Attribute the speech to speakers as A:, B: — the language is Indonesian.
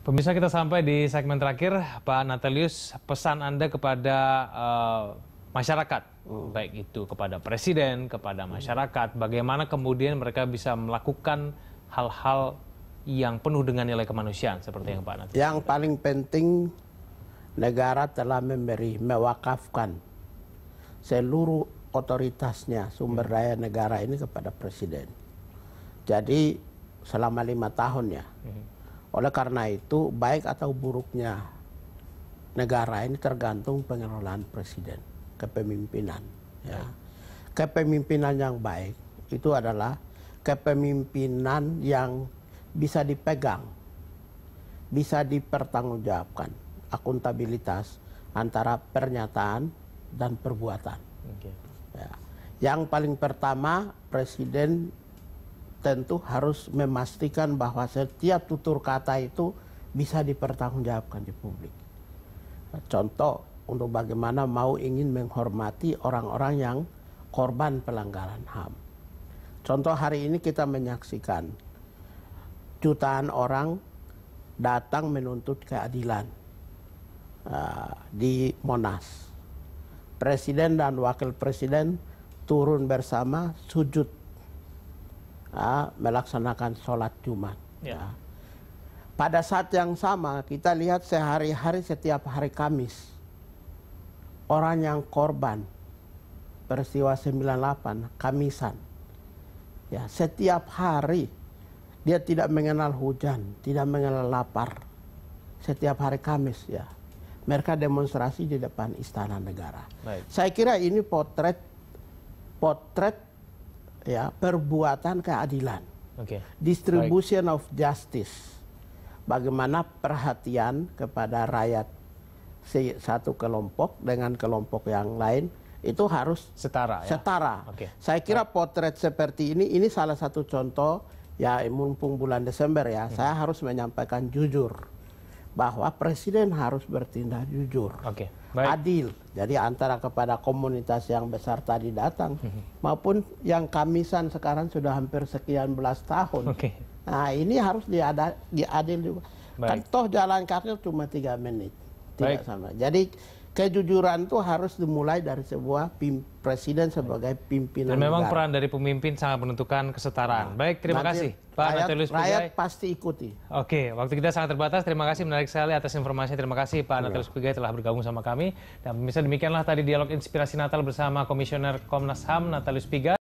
A: Pemirsa kita sampai di segmen terakhir, Pak Natalius, pesan Anda kepada uh, masyarakat, hmm. baik itu kepada presiden, kepada hmm. masyarakat, bagaimana kemudian mereka bisa melakukan hal-hal yang penuh dengan nilai kemanusiaan seperti yang Pak Natalius.
B: Yang paling penting negara telah memberi mewakafkan seluruh otoritasnya sumber hmm. daya negara ini kepada presiden. Jadi selama lima tahun ya. Hmm oleh karena itu, baik atau buruknya negara ini tergantung pengelolaan presiden, kepemimpinan. Ya. Kepemimpinan yang baik itu adalah kepemimpinan yang bisa dipegang, bisa dipertanggungjawabkan, akuntabilitas antara pernyataan dan perbuatan. Okay. Ya. Yang paling pertama, presiden tentu harus memastikan bahwa setiap tutur kata itu bisa dipertanggungjawabkan di publik. Contoh untuk bagaimana mau ingin menghormati orang-orang yang korban pelanggaran HAM. Contoh hari ini kita menyaksikan jutaan orang datang menuntut keadilan uh, di Monas. Presiden dan wakil presiden turun bersama sujud ya, melaksanakan sholat Jumat. Ya. Ya. Pada saat yang sama kita lihat sehari-hari setiap hari Kamis orang yang korban peristiwa 98 Kamisan. Ya, setiap hari dia tidak mengenal hujan, tidak mengenal lapar. Setiap hari Kamis ya. Mereka demonstrasi di depan istana negara. Baik. Saya kira ini potret potret ya perbuatan keadilan. Okay. Distribution Baik. of justice. Bagaimana perhatian kepada rakyat si satu kelompok dengan kelompok yang lain itu harus setara. Ya? Setara. Okay. Saya kira Baik. potret seperti ini ini salah satu contoh ya mumpung bulan Desember ya. Hmm. Saya harus menyampaikan jujur bahwa presiden harus bertindak jujur, okay. Baik. adil. Jadi antara kepada komunitas yang besar tadi datang mhm. maupun yang kamisan sekarang sudah hampir sekian belas tahun. Okay. Nah ini harus diada, diadil juga. Kan baik. Kan toh jalan kaki cuma tiga menit, tidak sama. Jadi kejujuran itu harus dimulai dari sebuah presiden sebagai pimpinan. Dan memang negara.
A: peran dari pemimpin sangat menentukan kesetaraan. Nah, Baik, terima kasih Pak rakyat, Natalius Pujai. Rakyat
B: pasti ikuti.
A: Oke, waktu kita sangat terbatas. Terima kasih menarik sekali atas informasinya. Terima kasih Pak iya. Natalius Pujai telah bergabung sama kami. Dan pemirsa demikianlah tadi dialog inspirasi Natal bersama Komisioner Komnas HAM Natalius Pujai.